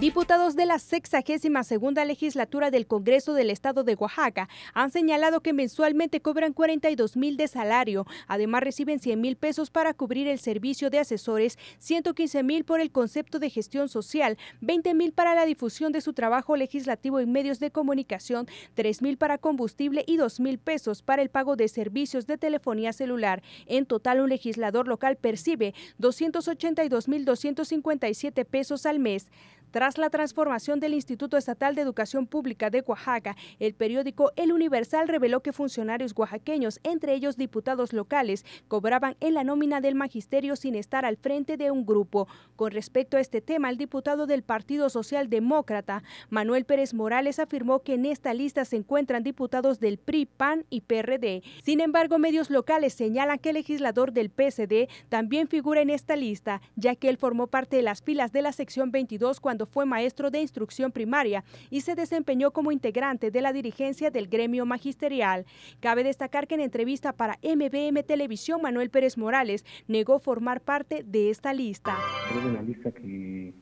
Diputados de la 62 legislatura del Congreso del Estado de Oaxaca han señalado que mensualmente cobran 42 mil de salario. Además, reciben 100 mil pesos para cubrir el servicio de asesores, 115 mil por el concepto de gestión social, 20 mil para la difusión de su trabajo legislativo en medios de comunicación, 3 mil para combustible y 2 mil pesos para el pago de servicios de telefonía celular. En total, un legislador local percibe 282 mil 257 pesos al mes. Tras la transformación del Instituto Estatal de Educación Pública de Oaxaca, el periódico El Universal reveló que funcionarios oaxaqueños, entre ellos diputados locales, cobraban en la nómina del magisterio sin estar al frente de un grupo. Con respecto a este tema, el diputado del Partido Socialdemócrata, Manuel Pérez Morales, afirmó que en esta lista se encuentran diputados del PRI, PAN y PRD. Sin embargo, medios locales señalan que el legislador del PSD también figura en esta lista, ya que él formó parte de las filas de la sección 22 cuando fue maestro de instrucción primaria y se desempeñó como integrante de la dirigencia del gremio magisterial. Cabe destacar que en entrevista para MBM Televisión, Manuel Pérez Morales negó formar parte de esta lista. Es una lista que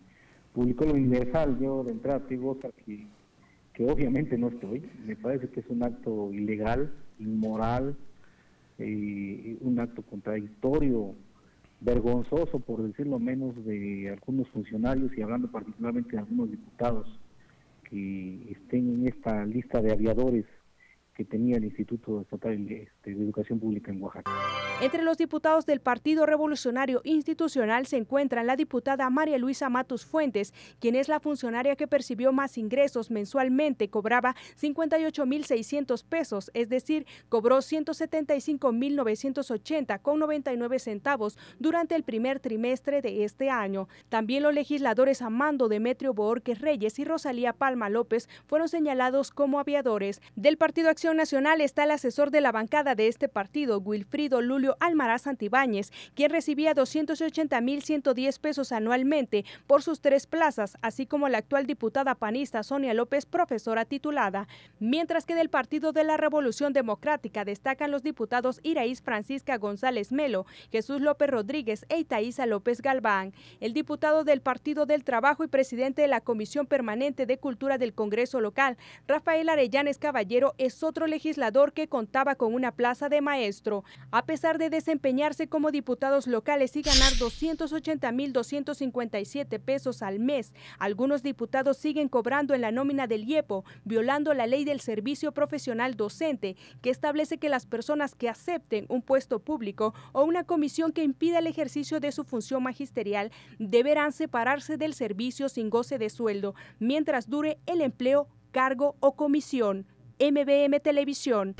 publicó lo universal, yo de entrada digo, que, que obviamente no estoy, me parece que es un acto ilegal, inmoral, y eh, un acto contradictorio vergonzoso, por decirlo menos, de algunos funcionarios y hablando particularmente de algunos diputados que estén en esta lista de aviadores que tenía el Instituto Estatal este, de Educación Pública en Oaxaca. Entre los diputados del Partido Revolucionario Institucional se encuentran la diputada María Luisa Matos Fuentes, quien es la funcionaria que percibió más ingresos mensualmente, cobraba 58.600 pesos, es decir, cobró 175.980 con 99 centavos durante el primer trimestre de este año. También los legisladores Amando Demetrio Borges Reyes y Rosalía Palma López fueron señalados como aviadores. Del Partido Acción Nacional está el asesor de la bancada de este partido, Wilfrido Lul Almaraz Antibáñez, quien recibía 110 pesos anualmente por sus tres plazas, así como la actual diputada panista Sonia López, profesora titulada. Mientras que del Partido de la Revolución Democrática destacan los diputados Iraíz Francisca González Melo, Jesús López Rodríguez e Itaísa López Galván. El diputado del Partido del Trabajo y presidente de la Comisión Permanente de Cultura del Congreso Local, Rafael Arellanes Caballero, es otro legislador que contaba con una plaza de maestro. A pesar de desempeñarse como diputados locales y ganar 280.257 pesos al mes. Algunos diputados siguen cobrando en la nómina del IEPO, violando la ley del servicio profesional docente, que establece que las personas que acepten un puesto público o una comisión que impida el ejercicio de su función magisterial deberán separarse del servicio sin goce de sueldo mientras dure el empleo, cargo o comisión. MBM Televisión.